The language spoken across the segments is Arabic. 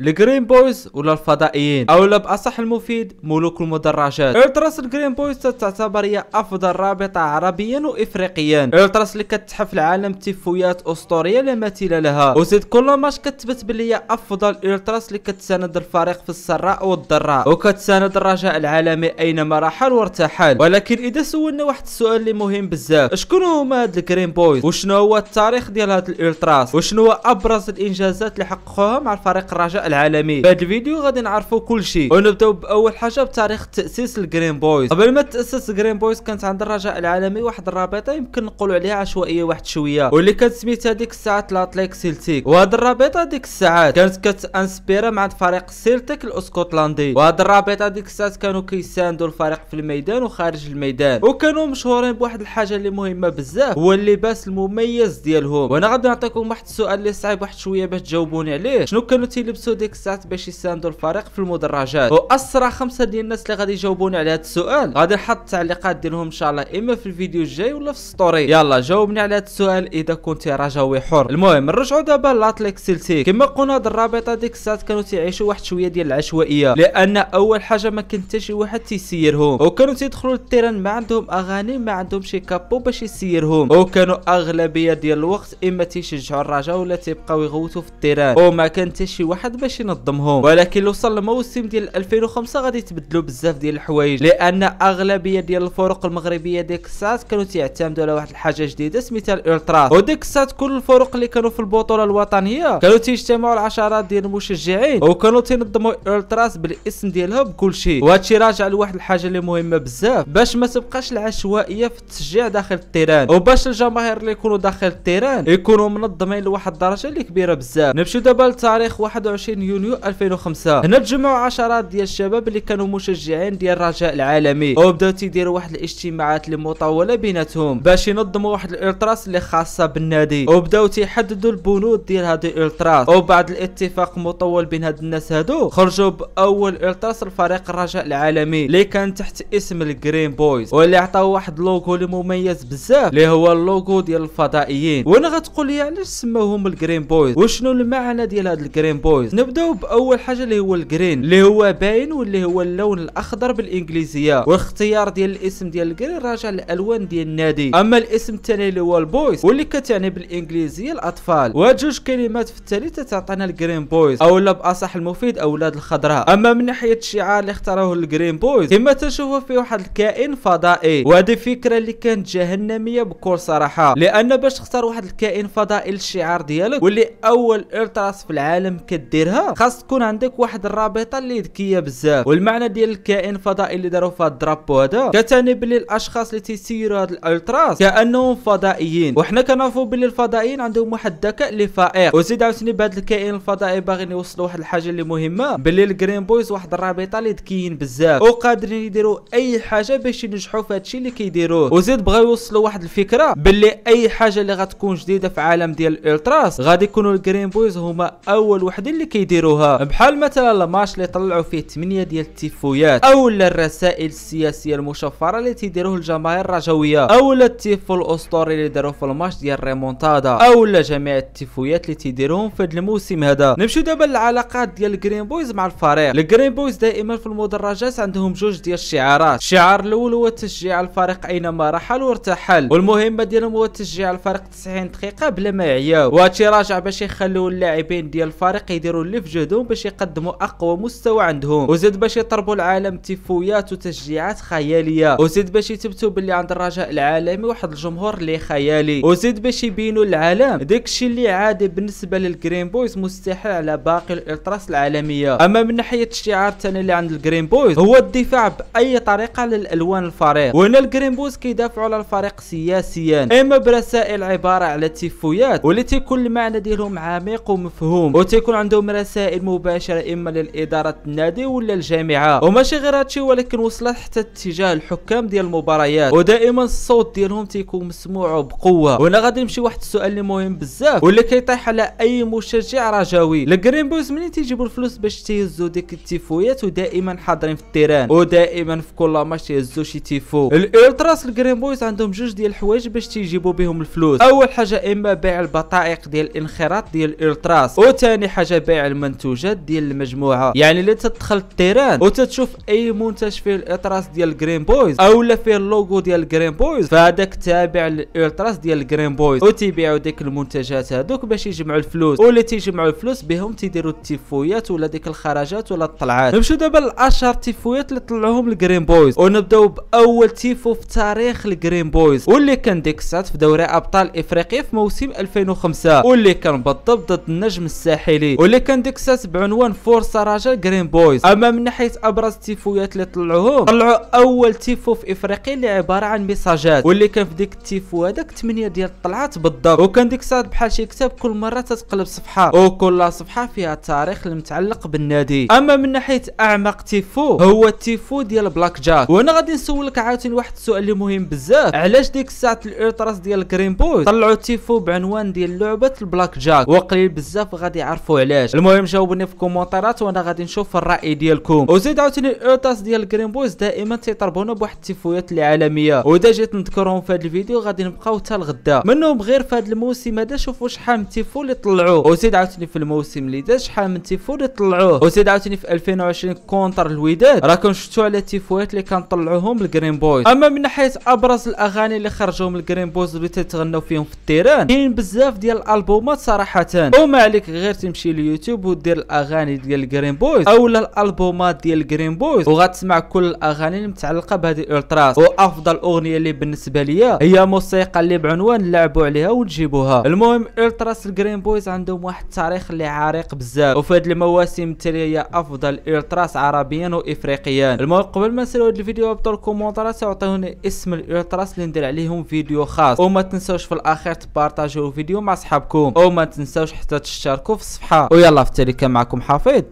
الجرين بويز ولا الفضائيين او لا باصح المفيد ملوك المدرجات التراس الجرين بويز تعتبر هي افضل رابطه عربيا وافريقيا التراس اللي كتحف العالم تفويات اسطوريه لا مثيل لها وزيد كل ماتش كتبت بلي هي افضل التراس اللي كتساند الفريق في السراء والضراء وكتساند الرجاء العالمي اينما رحل وارتحل ولكن اذا سولنا واحد السؤال اللي مهم بزاف شكون هما هاد الجرين بويز وشنو هو التاريخ ديال هاد الالتراس وشنو هو ابرز الانجازات اللي حققوها مع الفريق الرجاء العالمي بهذا الفيديو غادي نعرفوا كل شيء ونبداو باول حاجه بتاريخ تاسيس الجرين بويز قبل ما تاسس الجرين بويز كانت عند الرجاء العالمي واحد الرابطه يمكن نقولوا عليها عشوائيه واحد شويه واللي كانت سميتها ديك الساعات لاتليك سيلتيك وهاد الرابطه ديك الساعات كانت كتانسبيرا مع فريق سيلتيك الاسكتلندي وهاد الرابطه ديك الساعات كانوا كيساندوا الفريق في الميدان وخارج الميدان وكانوا مشهورين بواحد الحاجه اللي مهمه بزاف هو اللباس المميز ديالهم وانا غادي نعطيكم واحد السؤال اللي صعيب واحد شويه باش تجاوبوني عليه شنو كانوا تيلبسوا ديك الساعات باش يساندوا الفريق في المدرجات واسرع خمسه ديال الناس اللي غادي يجاوبوني على هذا السؤال غادي نحط التعليقات ديالهم ان شاء الله اما في الفيديو الجاي ولا في ستوري يلا جاوبني على هذا السؤال اذا كنت رجاوي حر المهم نرجعوا دابا لاتليك سيلتيك كما قلنا هاد الرابطه ديك الساعات كانوا تيعيشوا واحد شويه ديال العشوائيه لان اول حاجه ما كان حتى شي واحد تيسيرهم وكانوا تيدخلوا للتيران ما عندهم اغاني ما عندهم شي كابو باش يسيرهم وكانوا اغلبيه ديال الوقت اما تيشجعوا الرجاء ولا تيبقاو يغوتوا في التيران وما كان حتى شي واحد باش باش ينظمهم ولكن لو وصل الموسم ديال 2005 غادي يتبدلوا بزاف ديال الحوايج لان اغلبيه ديال الفرق المغربيه ديك الساعات كانوا تيعتمدوا على واحد الحاجه جديده سميتها الالترا وديك الساعات كل الفرق اللي كانوا في البطوله الوطنيه كانوا تيجتمعوا العشرات ديال المشجعين وكانوا تنظموا الالتراس بالاسم ديالها بكل شيء وهادشي راجع لواحد الحاجه اللي مهمه بزاف باش ما تبقاش العشوائيه في التشجيع داخل التيران وباش الجماهير اللي يكونوا داخل التيران يكونوا منظمين لواحد الدرجه اللي كبيره بزاف نمشيو دابا لتاريخ 21 يونيو 2005 هنا تجمعوا عشرات ديال الشباب اللي كانوا مشجعين ديال الرجاء العالمي وبداو تيديروا واحد الاجتماعات اللي مطوله بيناتهم باش ينظموا واحد الالتراس اللي خاصه بالنادي وبداو تيحددوا البنود ديال هذه الالتراس وبعد الاتفاق مطول بين هاد الناس هادو خرجوا باول التراس لفريق الرجاء العالمي اللي كان تحت اسم الجرين بويز واللي عطاو واحد لوغو اللي مميز بزاف اللي هو اللوغو ديال الفضائيين وانا غتقول لي علاش سموهم الجرين بويز وشنو المعنى ديال هاد الجرين بويز نبداو باول حاجه اللي هو الجرين اللي هو باين واللي هو اللون الاخضر بالانجليزيه واختيار ديال الاسم ديال الجرين راجع للالوان ديال النادي اما الاسم الثاني اللي هو البويز واللي كتعني بالانجليزيه الاطفال وهاد جوج كلمات في التالي تعطينا الجرين بويز او باصح المفيد اولاد الخضراء اما من ناحيه الشعار اللي اختاروه الجرين بويز كما تشوفوا فيه واحد الكائن فضائي وهذه فكره اللي كانت جهنميه بكل صراحه لان باش تختار واحد الكائن فضائي للشعار ديالك واللي اول ارتراس في العالم كدير ديرها خاص تكون عندك واحد الرابطه اللي ذكيه بزاف والمعنى ديال الكائن الفضائي اللي داروا في الدرابو هذا كتعني باللي الاشخاص اللي تيسيروا هاد الالتراس كانهم فضائيين وحنا كنعرفوا باللي الفضائيين عندهم واحد الذكاء اللي فائق وزيد عاوتاني بهذا الكائن الفضائي باغيين يوصلوا واحد الحاجه اللي مهمه باللي الجرين بويز واحد الرابطه اللي ذكيين بزاف وقادرين يديروا اي حاجه باش ينجحوا في هادشي اللي كيديروه وزيد بغاو يوصلوا واحد الفكره باللي اي حاجه اللي غتكون جديده في عالم ديال الالتراس غادي يكونوا الجرين بويز هما اول وحدين اللي كيديروها بحال مثلا الماتش اللي طلعوا فيه 8 ديال التيفويات او الرسائل السياسيه المشفره اللي تيديروه الجماهير الرجويه او التيفو الاسطوري اللي داروه في الماتش ديال ريمونتادا او جميع التيفويات اللي تيديروهم في هذا الموسم هذا نمشيو دابا للعلاقات ديال الجرين بويز مع الفريق الجرين بويز دائما في المدرجات عندهم جوج ديال الشعارات الشعار الاول هو تشجيع الفريق اينما رحل وارتحل والمهمه ديالهم هو تشجيع الفريق 90 دقيقه بلا ما يعياو وهادشي راجع باش يخليو اللاعبين ديال الفريق يديروا اللي في جهدهم باش يقدموا اقوى مستوى عندهم وزاد باش يطربوا العالم تيفويات وتشجيعات خياليه وزاد باش يثبتوا باللي عند الرجاء العالمي واحد الجمهور اللي خيالي وزاد باش يبينوا العالم داكشي اللي عادي بالنسبه للجرين بويز مستحيل على باقي الالتراس العالميه اما من ناحيه الشعار الثاني اللي عند الجرين بويز هو الدفاع باي طريقه للالوان الفريق وهنا الجرين بويز كيدافعوا على الفريق سياسيا اما برسائل عباره على تيفويات واللي تيكون المعنى ديالهم عميق ومفهوم وتيكون عندهم رسائل مباشره اما للاداره النادي ولا الجامعه وماشي غير هادشي ولكن وصلت حتى اتجاه الحكام ديال المباريات ودائما الصوت ديالهم تيكون مسموع بقوه وهنا غادي نمشي واحد السؤال اللي مهم بزاف واللي كيطيح على اي مشجع رجاوي الجرين بويز منين تيجيبوا الفلوس باش تيهزو ديك التيفويات ودائما حاضرين في التيران ودائما في كل ماتش تيهزو شي تيفو الالتراس الجرين بويز عندهم جوج ديال الحوايج باش تيجيبوا بهم الفلوس اول حاجه اما بيع البطائق ديال الانخراط ديال الالتراس وثاني حاجه بيع المنتوجات ديال المجموعه يعني اللي تدخل التيران وتتشوف اي منتج فيه الاطراس ديال جرين بويز او لا فيه اللوغو ديال جرين بويز فهذاك تابع للاطراس ديال جرين بويز وتبيعوا ديك المنتجات هذوك باش يجمعوا الفلوس واللي تيجمعوا الفلوس بهم تيديروا التيفويات ولا ديك الخرجات ولا الطلعات نمشيو دابا لاشهر تيفويات اللي طلعوهم الجرين بويز ونبداو باول تيفو في تاريخ الجرين بويز واللي كان ديك الساعات في دوري ابطال افريقيا في موسم 2005 واللي كان بالضبط ضد النجم الساحلي واللي كان اندكسات بعنوان فرصه راجا جرين بويز اما من ناحيه ابرز تيفويات اللي طلعوهم طلعوا اول تيفو في افريقيا اللي عباره عن ميساجات واللي كان في ديك التيفو هذاك 8 ديال الطلعات بالضبط وكان ديك الساعات بحال شي كتاب كل مره تتقلب صفحه وكل صفحه فيها تاريخ المتعلق بالنادي اما من ناحيه اعمق تيفو هو التيفو ديال بلاك جاك وانا غادي نسولك عاوتاني واحد السؤال اللي مهم بزاف علاش ديك الساعه الالتراس ديال جرين بويز طلعوا تيفو بعنوان ديال لعبه البلاك جاك وقليل بزاف غادي يعرفوا علاش المهم جاوبني في الكومنتات وانا غادي نشوف الراي ديالكم وزيد عاوتاني الاوتاس ديال جرين بويز دائما تيطربونا بواحد التفويات العالميه واذا جيت نذكرهم في هذا الفيديو غادي نبقاو حتى الغدا منهم غير في هذا الموسم هذا شوفوا شحال من تيفو اللي طلعوه وزيد عاوتاني في الموسم اللي داز شحال من تيفو اللي طلعوه وزيد عاوتاني في 2020 كونتر الوداد راكم شفتوا على التيفوات اللي كنطلعوهم الجرين بويز اما من ناحيه ابرز الاغاني اللي خرجوهم الجرين بويز اللي تتغناو فيهم في التيران كاين بزاف ديال الالبومات صراحه وما عليك غير تمشي ليوتيوب اليوتيوب ودير الاغاني ديال جرين بويز اولا الالبومات ديال جرين بويز وغتسمع كل الاغاني المتعلقه بهذه الالتراس وافضل اغنيه اللي بالنسبه ليا هي موسيقى اللي بعنوان لعبوا عليها وتجيبوها المهم التراس الجرين بويز عندهم واحد التاريخ اللي عريق بزاف وفي هذه المواسم التاليه هي افضل التراس عربيا وافريقيا المهم قبل ما نسالوا هذا الفيديو هبطوا الكومونتات تعطيوني اسم الالتراس اللي ندير عليهم فيديو خاص وما تنساوش في الاخير تبارطاجيو الفيديو مع صحابكم وما تنساوش حتى تشتركوا في الصفحه ويلا الله في التركة معكم حفيظ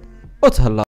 وتهلا